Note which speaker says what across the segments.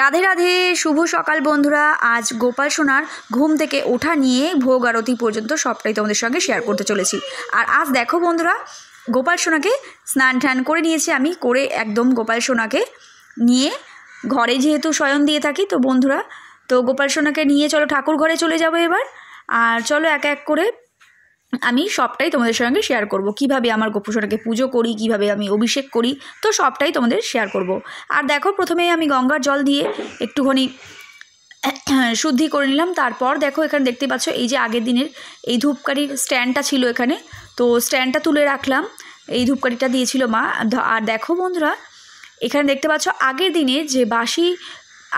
Speaker 1: রাধে রাধে শুভ সকাল বন্ধুরা আজ গোপাল সোনার ঘুম থেকে ওঠা নিয়ে ভোগ আরতি পর্যন্ত সবটাই তোমাদের সঙ্গে শেয়ার করতে চলেছি আর আজ দেখো বন্ধুরা গোপাল সোনাকে স্নান টান করে নিয়েছি আমি করে একদম গোপাল সোনাকে নিয়ে ঘরে যেহেতু শয়ন দিয়ে থাকি তো বন্ধুরা তো গোপাল সোনাকে নিয়ে চলো ঠাকুর ঘরে চলে যাবো এবার আর চলো এক এক করে আমি সবটাই তোমাদের সঙ্গে শেয়ার করব কিভাবে আমার গোপুসোনাকে পুজো করি কিভাবে আমি অভিষেক করি তো সবটাই তোমাদের শেয়ার করব আর দেখো প্রথমে আমি গঙ্গার জল দিয়ে একটুখানি শুদ্ধি করে নিলাম তারপর দেখো এখানে দেখতে পাচ্ছ এই যে আগের দিনের এই ধূপকাঠির স্ট্যান্ডটা ছিল এখানে তো স্ট্যান্ডটা তুলে রাখলাম এই ধূপকাঠিটা দিয়েছিল মা আর দেখো বন্ধুরা এখানে দেখতে পাচ্ছ আগের দিনে যে বাসি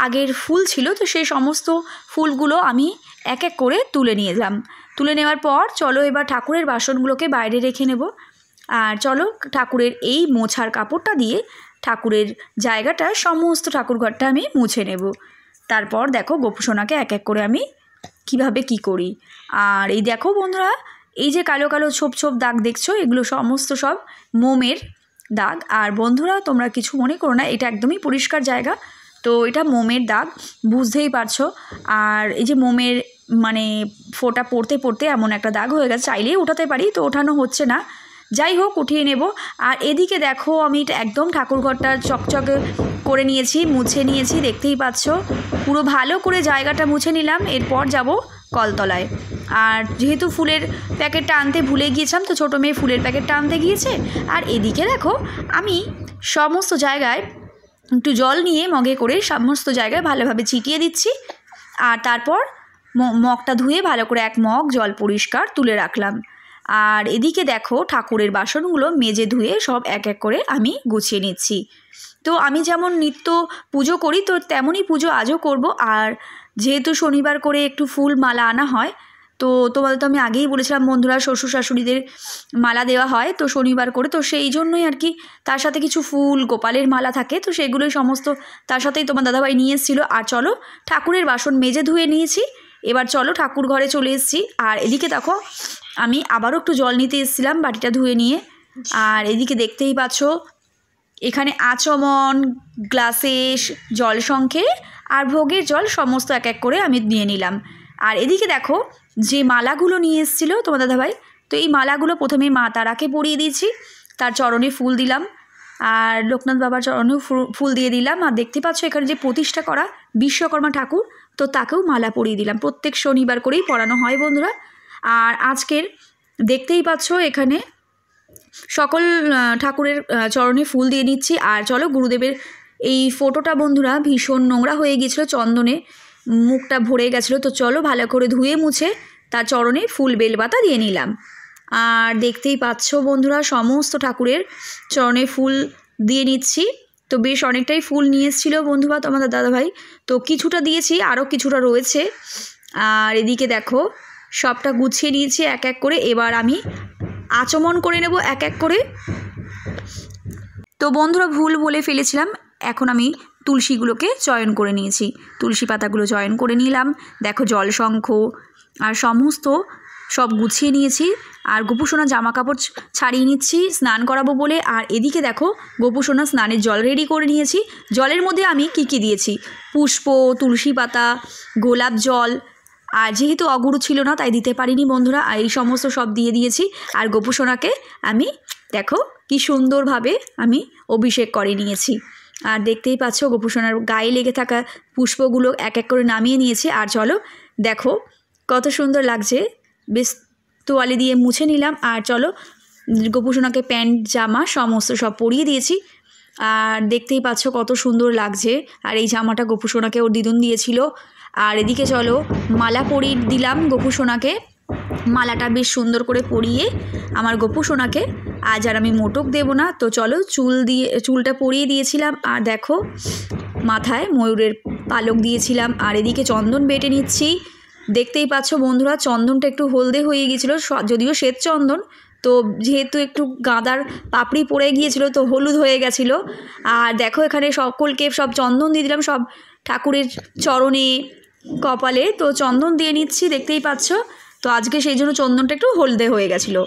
Speaker 1: আগের ফুল ছিল তো সেই সমস্ত ফুলগুলো আমি এক এক করে তুলে নিয়েলাম তুলে নেওয়ার পর চলো এবার ঠাকুরের বাসনগুলোকে বাইরে রেখে নেব আর চলো ঠাকুরের এই মোছার কাপড়টা দিয়ে ঠাকুরের জায়গাটা সমস্ত ঠাকুরঘরটা আমি মুছে নেব তারপর দেখো গোপসোনাকে এক এক করে আমি কিভাবে কি করি আর এই দেখো বন্ধুরা এই যে কালো কালো ছোপ ছোপ দাগ দেখছো এগুলো সমস্ত সব মোমের দাগ আর বন্ধুরা তোমরা কিছু মনে করো না এটা একদমই পরিষ্কার জায়গা তো এটা মোমের দাগ বুঝতেই পারছো আর এই যে মোমের মানে ফোটা পড়তে পড়তে এমন একটা দাগ হয়ে গেছে চাইলেই ওঠাতে পারি তো ওঠানো হচ্ছে না যাই হোক উঠিয়ে নেব আর এদিকে দেখো আমি একদম ঠাকুরঘরটা চকচকে করে নিয়েছি মুছে নিয়েছি দেখতেই পাচ্ছ পুরো ভালো করে জায়গাটা মুছে নিলাম এরপর যাব কলতলায় আর যেহেতু ফুলের প্যাকেটটা আনতে ভুলে গিয়েছিলাম তো ছোটো মেয়ে ফুলের প্যাকেটটা আনতে গিয়েছে আর এদিকে দেখো আমি সমস্ত জায়গায় একটু জল নিয়ে মগে করে সমস্ত জায়গায় ভালোভাবে ছিটিয়ে দিচ্ছি আর তারপর মগটা ধুয়ে ভালো করে এক মগ জল পরিষ্কার তুলে রাখলাম আর এদিকে দেখো ঠাকুরের বাসনগুলো মেজে ধুয়ে সব এক এক করে আমি গুছিয়ে নিচ্ছি তো আমি যেমন নিত্য পুজো করি তো তেমনই পুজো আজও করব আর যেহেতু শনিবার করে একটু ফুল মালা আনা হয় তো তোমাদের তো আমি আগেই বলেছিলাম বন্ধুরা শ্বশুর শাশুড়িদের মালা দেওয়া হয় তো শনিবার করে তো সেই জন্যই আর কি তার সাথে কিছু ফুল গোপালের মালা থাকে তো সেগুলোই সমস্ত তার সাথেই তোমার দাদাভাই নিয়ে এসেছিলো আর চলো ঠাকুরের বাসন মেজে ধুয়ে নিয়েছি এবার চলো ঠাকুর ঘরে চলে এসেছি আর এদিকে দেখো আমি আবারও একটু জল নিতে এসেছিলাম বাটিটা ধুয়ে নিয়ে আর এদিকে দেখতেই পাচ্ছ এখানে আচমন গ্লাসেস জল সংখ্যে আর ভোগের জল সমস্ত এক এক করে আমি নিয়ে নিলাম আর এদিকে দেখো যে মালাগুলো নিয়ে এসেছিলো তোমার দাদাভাই তো এই মালাগুলো প্রথমে মা তারাকে পরিয়ে দিয়েছি তার চরণে ফুল দিলাম আর লোকনাথ বাবার চরণেও ফুল দিয়ে দিলাম আর দেখতে পাচ্ছ এখানে যে প্রতিষ্ঠা করা বিশ্বকর্মা ঠাকুর তো তাকেও মালা পরিয়ে দিলাম প্রত্যেক শনিবার করেই পড়ানো হয় বন্ধুরা আর আজকের দেখতেই পাচ্ছ এখানে সকল ঠাকুরের চরণে ফুল দিয়ে নিচ্ছি আর চলো গুরুদেবের এই ফটোটা বন্ধুরা ভীষণ নোংরা হয়ে গিয়েছিলো চন্দনে মুখটা ভরে গেছিলো তো চলো ভালো করে ধুয়ে মুছে তার চরণে ফুল বেলপাতা দিয়ে নিলাম আর দেখতেই পাচ্ছ বন্ধুরা সমস্ত ঠাকুরের চরণে ফুল দিয়ে নিচ্ছি তো বেশ অনেকটাই ফুল নিয়ে এসেছিলো বন্ধুরা তোমাদের দাদাভাই তো কিছুটা দিয়েছি আরও কিছুটা রয়েছে আর এদিকে দেখো সবটা গুছিয়ে নিয়েছি এক এক করে এবার আমি আচমন করে নেব এক এক করে তো বন্ধুরা ভুল বলে ফেলেছিলাম এখন আমি তুলসীগুলোকে চয়ন করে নিয়েছি তুলসী পাতাগুলো চয়ন করে নিলাম দেখো জলশঙ্খ আর সমস্ত সব গুছিয়ে নিয়েছি আর গোপু সোনা জামা কাপড় ছাড়িয়ে নিচ্ছি স্নান করাবো বলে আর এদিকে দেখো গোপু সোনা স্নানের জল রেডি করে নিয়েছি জলের মধ্যে আমি কী কী দিয়েছি পুষ্প তুলসী পাতা গোলাপ জল আর যেহেতু অগুরু ছিল না তাই দিতে পারিনি বন্ধুরা এই সমস্ত সব দিয়ে দিয়েছি আর গোপু সোনাকে আমি দেখো কি সুন্দরভাবে আমি অভিষেক করে নিয়েছি আর দেখতেই পাচ্ছ গোপু সোনার গায়ে লেগে থাকা পুষ্পগুলো এক এক করে নামিয়ে নিয়েছে আর চলো দেখো কত সুন্দর লাগছে বেশ তোয়ালে দিয়ে মুছে নিলাম আর চলো গোপুসোনাকে প্যান্ট জামা সমস্ত সব পরিয়ে দিয়েছি আর দেখতেই পাচ্ছ কত সুন্দর লাগছে আর এই জামাটা গোপুসোনাকে ওর দিদুন দিয়েছিল আর এদিকে চলো মালা পরিয়ে দিলাম গোপুসোনাকে মালাটা বেশ সুন্দর করে পরিয়ে আমার গোপুসোনাকে আজ আর আমি মোটক দেব না তো চলো চুল দিয়ে চুলটা পরিয়ে দিয়েছিলাম আর দেখো মাথায় ময়ূরের পালক দিয়েছিলাম আর এদিকে চন্দন বেটে নিচ্ছি দেখতেই পাচ্ছ বন্ধুরা চন্দনটা একটু হলদে হয়ে গিয়েছিলো যদিও শ্বেত চন্দন তো যেহেতু একটু গাঁদার পাপড়ি পড়ে গিয়েছিল তো হলুদ হয়ে গেছিলো আর দেখো এখানে সকলকে সব চন্দন দিয়ে দিলাম সব ঠাকুরের চরণে কপালে তো চন্দন দিয়ে নিচ্ছি দেখতেই পাচ্ছ তো আজকে সেই জন্য চন্দনটা একটু হলদে হয়ে গেছিলো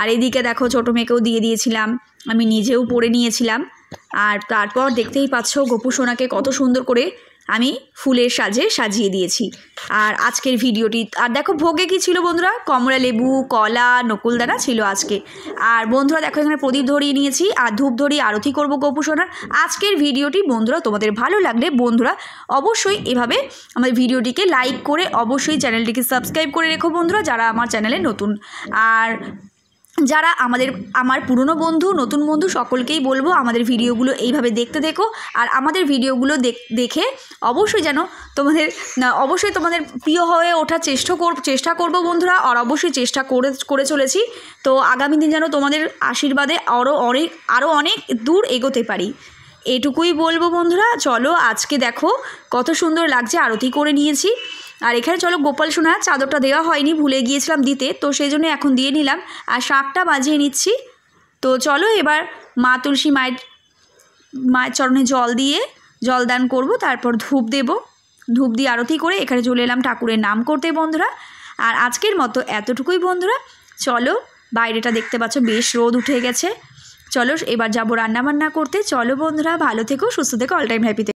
Speaker 1: আর এদিকে দেখো ছোটো মেয়েকেও দিয়ে দিয়েছিলাম আমি নিজেও পরে নিয়েছিলাম আর তারপর দেখতেই পাচ্ছ গোপু সোনাকে কত সুন্দর করে আমি ফুলের সাজে সাজিয়ে দিয়েছি আর আজকের ভিডিওটি আর দেখো ভোগে কি ছিল বন্ধুরা কমলা লেবু কলা নকুলদানা ছিল আজকে আর বন্ধুরা দেখো এখানে প্রদীপ ধরিয়ে নিয়েছি আর ধূপ ধরিয়ে আরতি করবো গোপুসোনার আজকের ভিডিওটি বন্ধুরা তোমাদের ভালো লাগলে বন্ধুরা অবশ্যই এভাবে আমাদের ভিডিওটিকে লাইক করে অবশ্যই চ্যানেলটিকে সাবস্ক্রাইব করে রেখো বন্ধুরা যারা আমার চ্যানেলে নতুন আর যারা আমাদের আমার পুরনো বন্ধু নতুন বন্ধু সকলকেই বলবো আমাদের ভিডিওগুলো এইভাবে দেখতে দেখো আর আমাদের ভিডিওগুলো দেখে অবশ্যই যেন তোমাদের অবশ্যই তোমাদের প্রিয় হয়ে ওঠার চেষ্টা কর চেষ্টা করব বন্ধুরা আর অবশ্যই চেষ্টা করে করে চলেছি তো আগামী দিন যেন তোমাদের আশীর্বাদে আরও অনেক আরও অনেক দূর এগোতে পারি এটুকুই বলবো বন্ধুরা চলো আজকে দেখো কত সুন্দর লাগছে আরতি করে নিয়েছি আর এখানে চলো গোপাল সোনা চাদরটা দেওয়া হয়নি ভুলে গিয়েছিলাম দিতে তো সেই জন্য এখন দিয়ে নিলাম আর শাকটা বাজিয়ে নিচ্ছি তো চলো এবার মা তুলসী মায়ের মায়ের চরণে জল দিয়ে জল দান করবো তারপর ধূপ দেব ধূপ দিয়ে আরতি করে এখানে চলে এলাম ঠাকুরের নাম করতে বন্ধুরা আর আজকের মতো এতটুকুই বন্ধুরা চলো বাইরেটা দেখতে পাচ্ছ বেশ রোদ উঠে গেছে চলো এবার যাবো রান্নাবান্না করতে চলো বন্ধুরা ভালো থেকো সুস্থ থেকো অল টাইম হ্যাপি